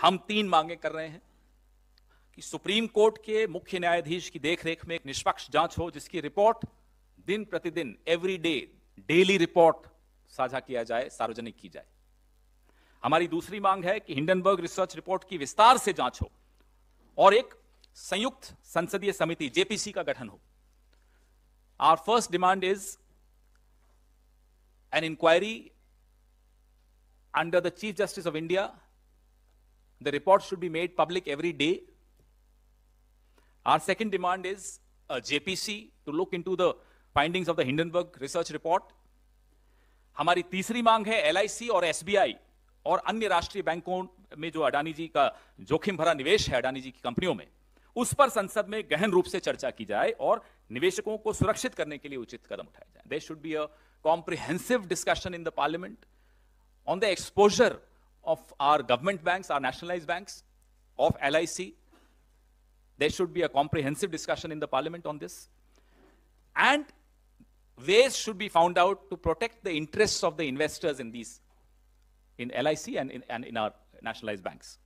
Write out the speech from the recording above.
हम तीन मांगे कर रहे हैं कि सुप्रीम कोर्ट के मुख्य न्यायाधीश की देखरेख में एक निष्पक्ष जांच हो जिसकी रिपोर्ट दिन प्रतिदिन एवरी डे डेली रिपोर्ट साझा किया जाए सार्वजनिक की जाए हमारी दूसरी मांग है कि हिंडनबर्ग रिसर्च रिपोर्ट की विस्तार से जांच हो और एक संयुक्त संसदीय समिति जेपीसी का गठन हो our first demand is an inquiry under the chief justice of India The report should be made public every day. Our second demand is uh, JPC to look into the findings of the Hindenburg research report. हमारी तीसरी मांग है LIC और SBI और अन्य राष्ट्रीय बैंकों में जो अडानी जी का जोखिम भरा निवेश है अडानी जी की कंपनियों में उस पर संसद में गहन रूप से चर्चा की जाए और निवेशकों को सुरक्षित करने के लिए उचित कदम उठाए जाए they should be a comprehensive discussion in the parliament on the exposure of our government banks, our nationalized banks, of LIC. There should be a comprehensive discussion in the parliament on this. And ways should be found out to protect the interests of the investors in these, in LIC and in, and in our nationalized banks.